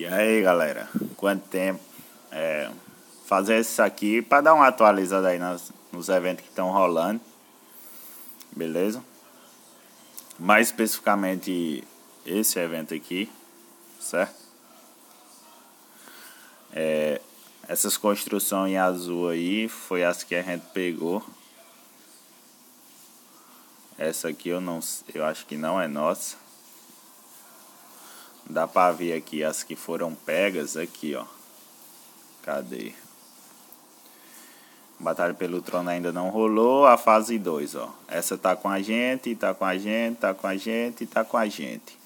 E aí galera, quanto tempo? É, fazer isso aqui para dar uma atualizada aí nas, nos eventos que estão rolando, beleza? Mais especificamente esse evento aqui, certo? É, essas construções em azul aí foi as que a gente pegou. Essa aqui eu não, eu acho que não é nossa. Dá para ver aqui as que foram pegas aqui, ó. Cadê? Batalha pelo Trono ainda não rolou, a fase 2, ó. Essa tá com a gente, tá com a gente, tá com a gente, tá com a gente.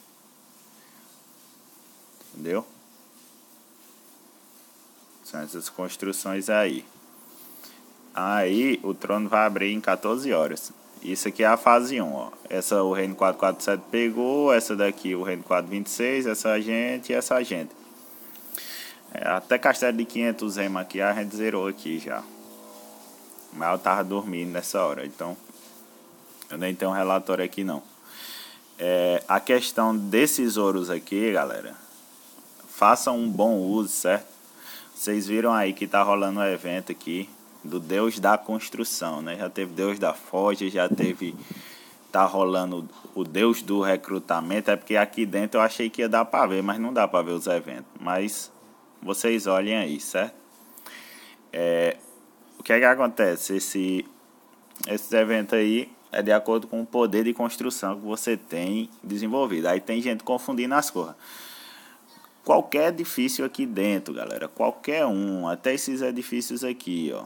Entendeu? São essas construções aí. Aí o trono vai abrir em 14 horas. Isso aqui é a fase 1, ó. Essa o Reino 447 pegou, essa daqui o Reino 426, essa gente e essa gente. É, até castelo de 500 rema aqui, a gente zerou aqui já. Mas eu tava dormindo nessa hora, então... Eu nem tenho um relatório aqui, não. É, a questão desses ouros aqui, galera... Façam um bom uso, certo? Vocês viram aí que tá rolando um evento aqui do Deus da construção, né? Já teve Deus da forja, já teve tá rolando o Deus do recrutamento, é porque aqui dentro eu achei que ia dar para ver, mas não dá para ver os eventos. Mas vocês olhem aí, certo? É, o que é que acontece? Esse, esses eventos aí é de acordo com o poder de construção que você tem desenvolvido. Aí tem gente confundindo as coisas. Qualquer edifício aqui dentro, galera, qualquer um, até esses edifícios aqui, ó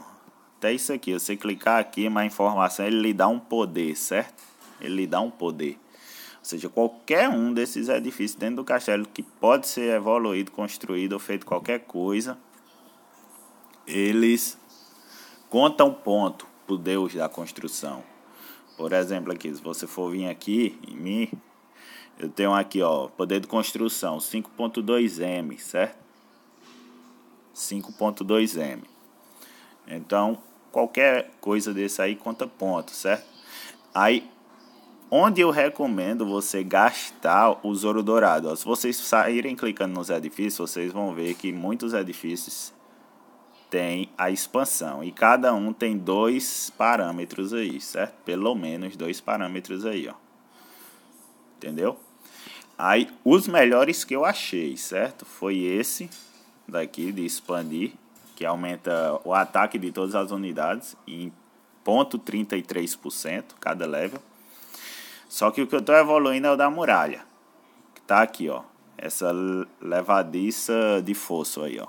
até isso aqui. Você clicar aqui, mais informação, ele lhe dá um poder, certo? Ele lhe dá um poder. Ou seja, qualquer um desses edifícios dentro do castelo que pode ser evoluído, construído ou feito qualquer coisa, eles contam ponto pro Deus da construção. Por exemplo, aqui, se você for vir aqui em mim, eu tenho aqui, ó, poder de construção, 5.2M, certo? 5.2M. Então, qualquer coisa desse aí conta ponto, certo? Aí onde eu recomendo você gastar o Zoro Dourado. se vocês saírem clicando nos edifícios, vocês vão ver que muitos edifícios têm a expansão e cada um tem dois parâmetros aí, certo? Pelo menos dois parâmetros aí, ó. Entendeu? Aí os melhores que eu achei, certo? Foi esse daqui de expandir que aumenta o ataque de todas as unidades em 0,33% cada level. Só que o que eu estou evoluindo é o da muralha. Que tá aqui, ó. Essa levadiça de força aí, ó.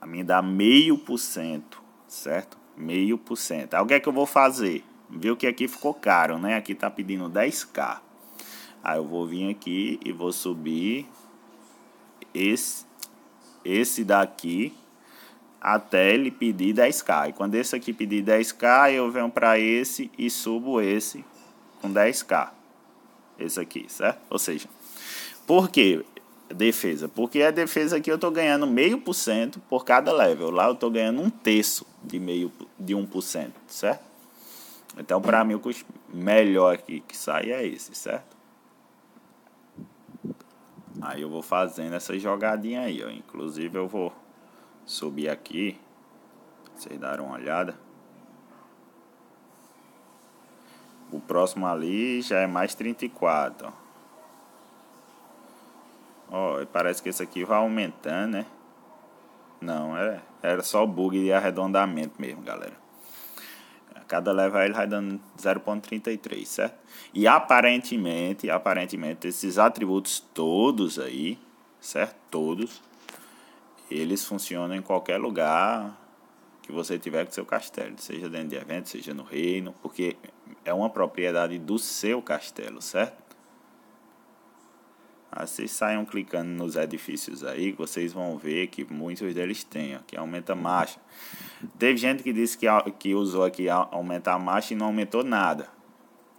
A minha dá meio por cento, certo? Meio por cento. Aí o que é que eu vou fazer? Viu que aqui é ficou caro, né? Aqui tá pedindo 10k. Aí eu vou vir aqui e vou subir esse, esse daqui até ele pedir 10k. E quando esse aqui pedir 10k, eu venho para esse e subo esse com 10k. Esse aqui, certo? Ou seja, por que defesa? Porque a defesa aqui eu estou ganhando meio por cento por cada level. Lá eu estou ganhando um terço de meio de 1%, certo? Então, para mim, o custo melhor aqui que sai é esse, certo? Aí eu vou fazendo essa jogadinha aí, ó. Inclusive, eu vou Subi aqui. Vocês deram uma olhada. O próximo ali já é mais 34. Ó, oh, parece que esse aqui vai aumentando, né? Não, era, é, era só bug de arredondamento mesmo, galera. Cada level ele vai dando 0.33, certo? E aparentemente, aparentemente, esses atributos todos aí, certo? Todos eles funcionam em qualquer lugar que você tiver com seu castelo, seja dentro de evento, seja no reino, porque é uma propriedade do seu castelo, certo? Aí ah, vocês saiam clicando nos edifícios aí, vocês vão ver que muitos deles têm, ó, que aumenta a marcha. Teve gente que disse que, que usou aqui aumentar a marcha e não aumentou nada.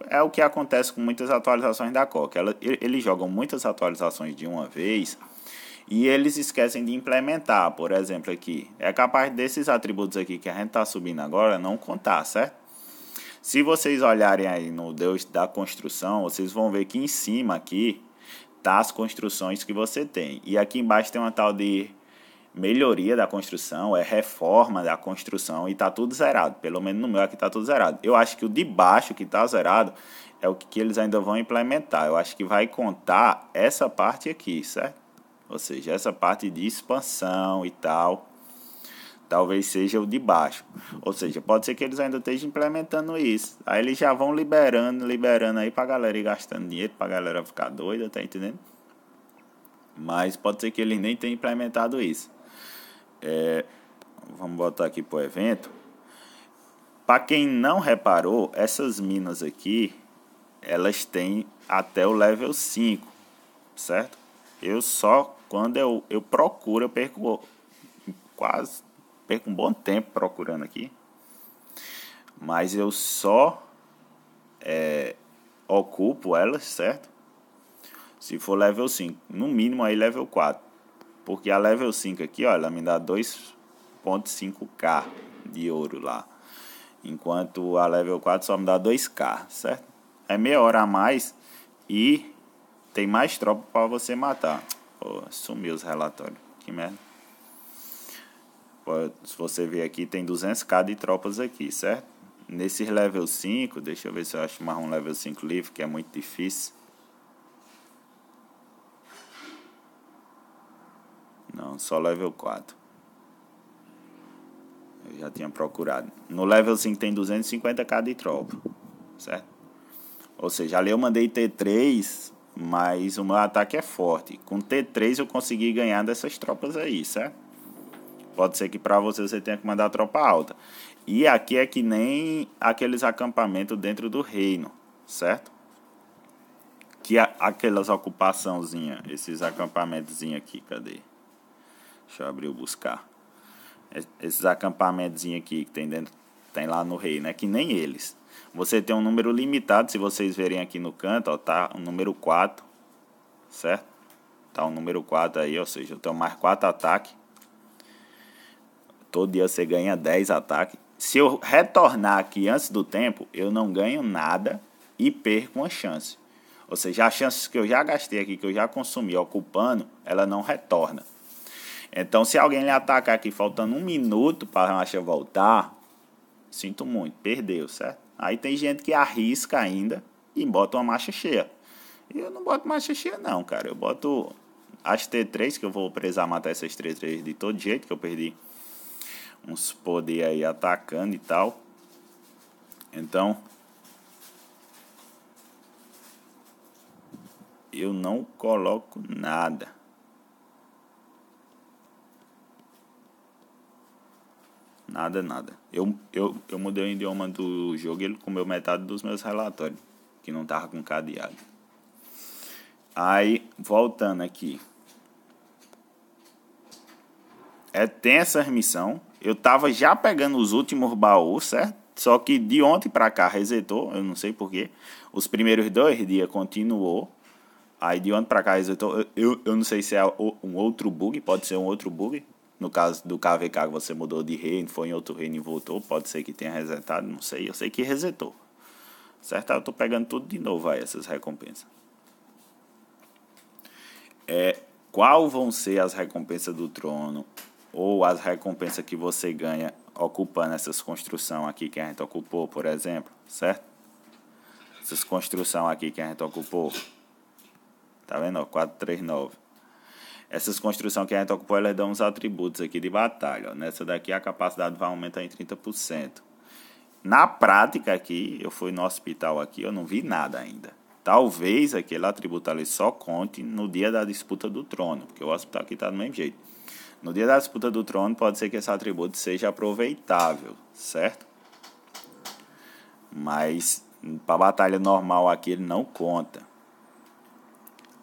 É o que acontece com muitas atualizações da Coca. eles jogam muitas atualizações de uma vez e eles esquecem de implementar, por exemplo, aqui. É capaz desses atributos aqui que a gente está subindo agora não contar, certo? Se vocês olharem aí no Deus da construção, vocês vão ver que em cima aqui tá as construções que você tem. E aqui embaixo tem uma tal de melhoria da construção, é reforma da construção e tá tudo zerado. Pelo menos no meu aqui tá tudo zerado. Eu acho que o de baixo que tá zerado é o que eles ainda vão implementar. Eu acho que vai contar essa parte aqui, certo? Ou seja, essa parte de expansão e tal, talvez seja o de baixo. Ou seja, pode ser que eles ainda estejam implementando isso. Aí eles já vão liberando, liberando aí pra galera ir gastando dinheiro, pra galera ficar doida, tá entendendo? Mas pode ser que eles nem tenham implementado isso. É, vamos botar aqui pro evento. Para quem não reparou, essas minas aqui, elas têm até o level 5, certo? Eu só quando eu, eu procuro, eu perco quase perco um bom tempo procurando aqui. Mas eu só é, ocupo elas, certo? Se for level 5, no mínimo aí level 4. Porque a level 5 aqui, ó, ela me dá 2.5k de ouro lá. Enquanto a level 4 só me dá 2k, certo? É meia hora a mais e tem mais tropa para você matar. Oh, sumiu os relatórios. Que merda. Se você ver aqui, tem 200k de tropas aqui, certo? Nesses level 5, deixa eu ver se eu acho mais um level 5 livre, que é muito difícil. Não, só level 4. Eu já tinha procurado. No level 5 tem 250k de tropa, certo? Ou seja, ali eu mandei ter 3 mas o meu ataque é forte. Com T3 eu consegui ganhar dessas tropas aí, certo? Pode ser que para você você tenha que mandar tropa alta. E aqui é que nem aqueles acampamentos dentro do reino, certo? Que a, aquelas ocupaçãozinha, esses acampamentozinhos aqui, cadê? Deixa eu abrir o buscar. Esses acampamentozinhos aqui que tem dentro, tem lá no reino, é que nem eles. Você tem um número limitado, se vocês verem aqui no canto, ó, tá o número 4, certo? Tá o número 4 aí, ou seja, eu tenho mais 4 ataques. Todo dia você ganha 10 ataques. Se eu retornar aqui antes do tempo, eu não ganho nada e perco uma chance. Ou seja, as chances que eu já gastei aqui, que eu já consumi ocupando, ela não retorna. Então, se alguém lhe atacar aqui faltando um minuto para a marcha voltar, sinto muito, perdeu, certo? Aí tem gente que arrisca ainda e bota uma marcha cheia. eu não boto marcha cheia, não, cara. Eu boto as T3, que eu vou precisar matar essas T3 de todo jeito, que eu perdi uns poder aí atacando e tal. Então. Eu não coloco nada. nada, nada. Eu, eu, eu mudei o idioma do jogo e ele comeu metade dos meus relatórios, que não tava com cadeado. Aí, voltando aqui. É, tem essas missão. Eu tava já pegando os últimos baús, certo? Só que de ontem para cá resetou, eu não sei porquê. Os primeiros dois dias continuou. Aí de ontem pra cá resetou. Eu, eu, eu não sei se é um outro bug, pode ser um outro bug. No caso do KVK, você mudou de reino, foi em outro reino e voltou. Pode ser que tenha resetado, não sei. Eu sei que resetou. Certo? Eu tô pegando tudo de novo aí, essas recompensas. É, qual vão ser as recompensas do trono ou as recompensas que você ganha ocupando essas construções aqui que a gente ocupou, por exemplo, certo? Essas construções aqui que a gente ocupou. Tá vendo? 439. Essas construções que a gente ocupou, elas dão uns atributos aqui de batalha. Ó. Nessa daqui, a capacidade vai aumentar em 30%. Na prática aqui, eu fui no hospital aqui, eu não vi nada ainda. Talvez aquele atributo ali só conte no dia da disputa do trono, porque o hospital aqui está do mesmo jeito. No dia da disputa do trono, pode ser que esse atributo seja aproveitável, certo? Mas para batalha normal aqui ele não conta.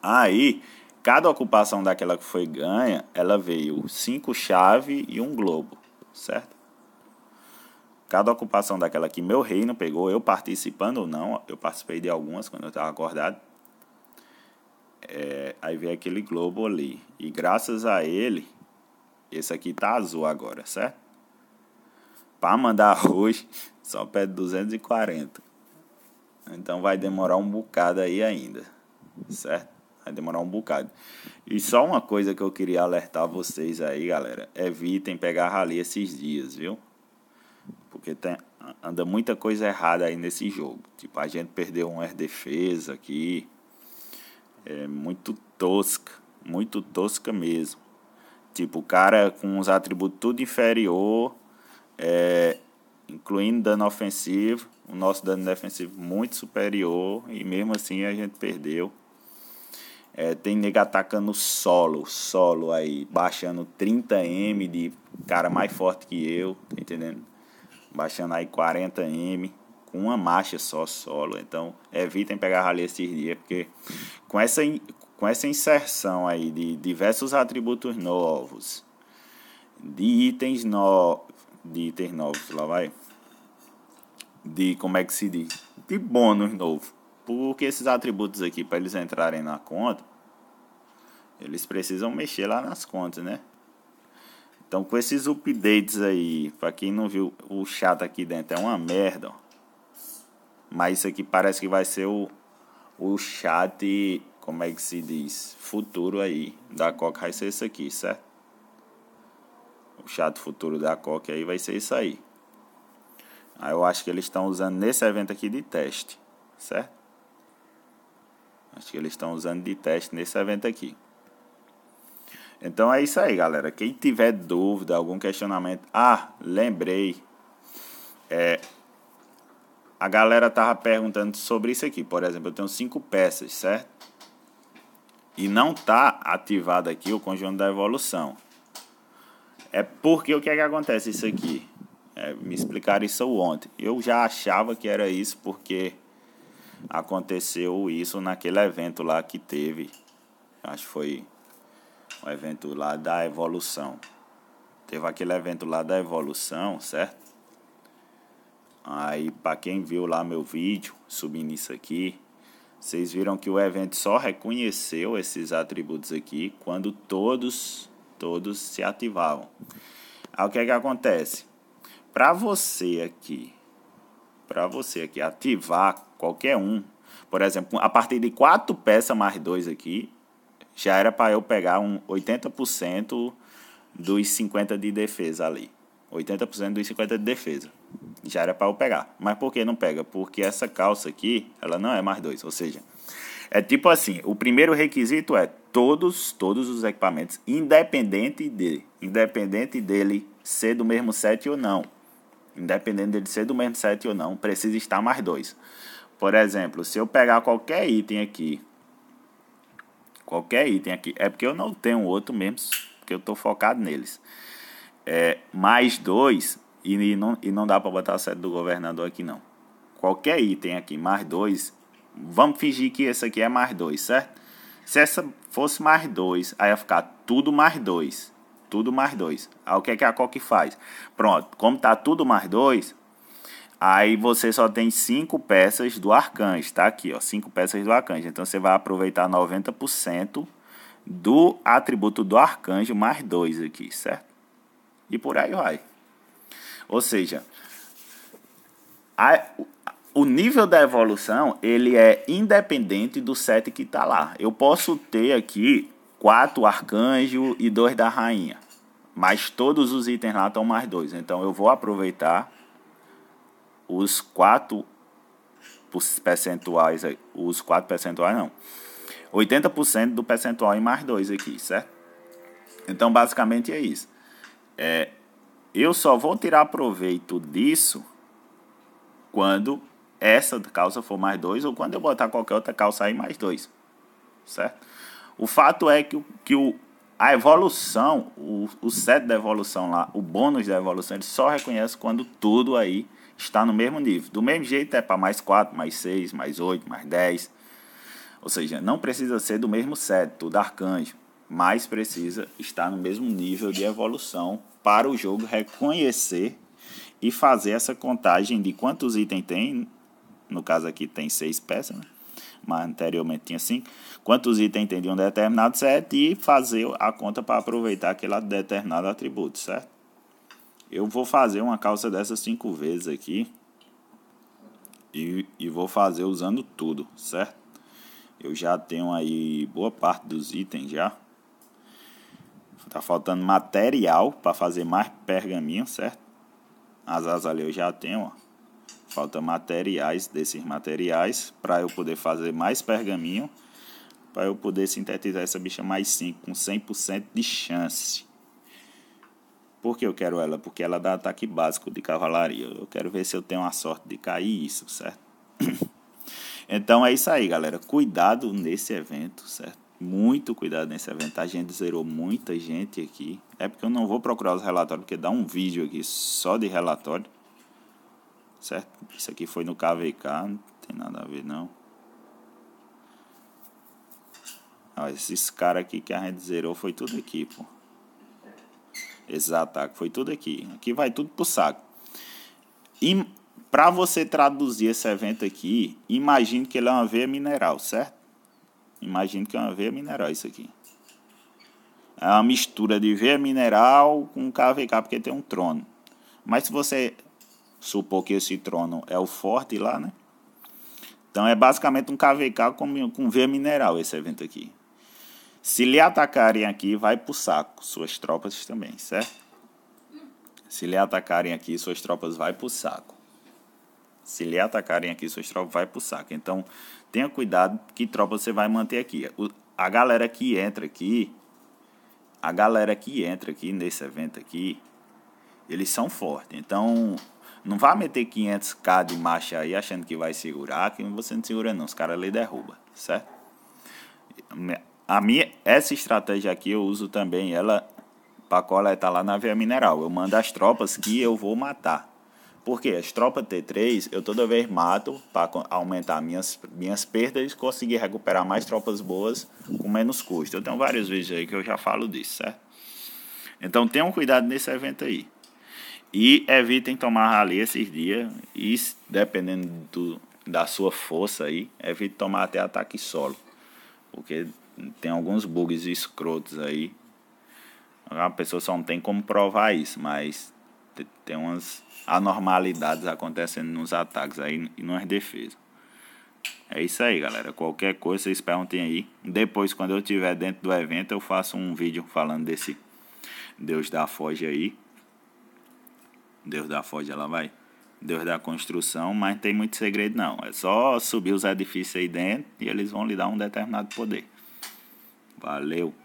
Aí Cada ocupação daquela que foi ganha, ela veio cinco chave e um globo, certo? Cada ocupação daquela que meu reino pegou, eu participando ou não, eu participei de algumas quando eu estava acordado. É, aí veio aquele globo ali. E graças a ele, esse aqui tá azul agora, certo? Para mandar arroz, só pede 240. Então vai demorar um bocado aí ainda, certo? Vai demorar um bocado. E só uma coisa que eu queria alertar vocês aí, galera. Evitem pegar rali esses dias, viu? Porque tem, anda muita coisa errada aí nesse jogo. Tipo, a gente perdeu um air defesa aqui. É muito tosca. Muito tosca mesmo. Tipo, o cara com uns atributos tudo inferior. É, incluindo dano ofensivo. O nosso dano defensivo muito superior. E mesmo assim a gente perdeu. É, tem nego atacando solo, solo aí, baixando 30M de cara mais forte que eu, tá entendendo? Baixando aí 40M com uma marcha só solo. Então, evitem pegar rally esses dias, porque com essa, com essa inserção aí de diversos atributos novos, de itens novos de itens novos, lá vai. De como é que se diz? De bônus novo porque esses atributos aqui, para eles entrarem na conta, eles precisam mexer lá nas contas, né? Então, com esses updates aí, para quem não viu, o chat aqui dentro é uma merda, ó. Mas isso aqui parece que vai ser o, o chat, como é que se diz? Futuro aí da Coca vai ser isso aqui, certo? O chat futuro da Coca aí vai ser isso aí. Aí eu acho que eles estão usando nesse evento aqui de teste, certo? Acho que eles estão usando de teste nesse evento aqui. Então é isso aí, galera. Quem tiver dúvida, algum questionamento. Ah, lembrei. É, a galera tava perguntando sobre isso aqui. Por exemplo, eu tenho cinco peças, certo? E não tá ativado aqui o conjunto da evolução. É porque o que é que acontece isso aqui? É, me explicaram isso ontem. Eu já achava que era isso porque aconteceu isso naquele evento lá que teve. Acho que foi o um evento lá da evolução. Teve aquele evento lá da evolução, certo? Aí, para quem viu lá meu vídeo, subindo isso aqui, vocês viram que o evento só reconheceu esses atributos aqui quando todos, todos se ativavam. Aí o que é que acontece? Para você aqui para você aqui ativar qualquer um. Por exemplo, a partir de quatro peças mais dois aqui, já era para eu pegar um 80% dos 50 de defesa ali. 80% dos 50 de defesa. Já era para eu pegar. Mas por que não pega? Porque essa calça aqui, ela não é mais dois, ou seja, é tipo assim, o primeiro requisito é todos, todos os equipamentos, independente de, independente dele ser do mesmo set ou não independente dele ser do mesmo set ou não, precisa estar mais dois. Por exemplo, se eu pegar qualquer item aqui, qualquer item aqui, é porque eu não tenho outro mesmo, porque eu estou focado neles. É, mais dois, e, e, não, e não dá para botar o set do governador aqui não. Qualquer item aqui, mais dois, vamos fingir que esse aqui é mais dois, certo? Se essa fosse mais dois, aí ia ficar tudo mais dois. Tudo mais dois. Aí o que, é que a COC faz? Pronto, como tá tudo mais dois, aí você só tem cinco peças do arcanjo, tá aqui, ó, cinco peças do arcanjo. Então você vai aproveitar 90% do atributo do arcanjo mais dois aqui, certo? E por aí vai. Ou seja, a, o nível da evolução ele é independente do set que está lá. Eu posso ter aqui quatro arcanjos e dois da rainha. Mas todos os itens lá estão mais dois. Então eu vou aproveitar os quatro percentuais, os quatro percentuais não. 80% do percentual em mais dois aqui, certo? Então basicamente é isso. É, eu só vou tirar proveito disso quando essa calça for mais dois ou quando eu botar qualquer outra calça aí mais dois, certo? O fato é que, que o, a evolução, o, o set da evolução lá, o bônus da evolução, ele só reconhece quando tudo aí está no mesmo nível. Do mesmo jeito é para mais 4, mais 6, mais 8, mais 10. Ou seja, não precisa ser do mesmo set, tudo arcanjo, mas precisa estar no mesmo nível de evolução para o jogo reconhecer e fazer essa contagem de quantos itens tem. No caso aqui tem seis peças, né? mas anteriormente tinha 5, quantos itens tem de um determinado set e fazer a conta para aproveitar aquele determinado atributo, certo? Eu vou fazer uma calça dessas 5 vezes aqui e, e vou fazer usando tudo, certo? Eu já tenho aí boa parte dos itens já. Tá faltando material para fazer mais pergaminho, certo? As asas ali eu já tenho, ó falta materiais desses materiais para eu poder fazer mais pergaminho, para eu poder sintetizar essa bicha mais 5 com 100% de chance. Por que eu quero ela? Porque ela dá ataque básico de cavalaria. Eu quero ver se eu tenho a sorte de cair isso, certo? então é isso aí, galera. Cuidado nesse evento, certo? Muito cuidado nesse evento. A gente zerou muita gente aqui. É porque eu não vou procurar os relatórios, porque dá um vídeo aqui só de relatório certo? Isso aqui foi no KVK, não tem nada a ver não. ah esses caras aqui que a gente zerou foi tudo aqui, pô. Esse tá, foi tudo aqui. Aqui vai tudo pro saco. E para você traduzir esse evento aqui, imagine que ele é uma veia mineral, certo? Imagine que é uma veia mineral isso aqui. É uma mistura de veia mineral com KVK, porque tem um trono. Mas se você supor que esse trono é o forte lá, né? Então é basicamente um KVK com, com V mineral esse evento aqui. Se lhe atacarem aqui, vai pro saco. Suas tropas também, certo? Se lhe atacarem aqui, suas tropas vai pro saco. Se lhe atacarem aqui, suas tropas vai pro saco. Então, tenha cuidado que tropa você vai manter aqui. A galera que entra aqui, a galera que entra aqui nesse evento aqui, eles são fortes. Então, não vá meter 500k de marcha aí achando que vai segurar, que você não segura não, os caras lhe derruba, certo? A minha, essa estratégia aqui eu uso também, ela para coletar lá na via mineral. Eu mando as tropas que eu vou matar. Porque as tropas T3, eu toda vez mato para aumentar minhas, minhas perdas e conseguir recuperar mais tropas boas com menos custo. Eu tenho vários vídeos aí que eu já falo disso, certo? Então tenham cuidado nesse evento aí. E evitem tomar rali esses dias. E dependendo do, da sua força aí, evite tomar até ataque solo. Porque tem alguns bugs escrotos aí. A pessoa só não tem como provar isso, mas tem umas anormalidades acontecendo nos ataques aí e nas defesas. É isso aí, galera. Qualquer coisa, vocês perguntem aí. Depois, quando eu estiver dentro do evento, eu faço um vídeo falando desse Deus da Foge aí. Deus da forja ela vai. Deus da construção, mas tem muito segredo não. É só subir os edifícios aí dentro e eles vão lhe dar um determinado poder. Valeu.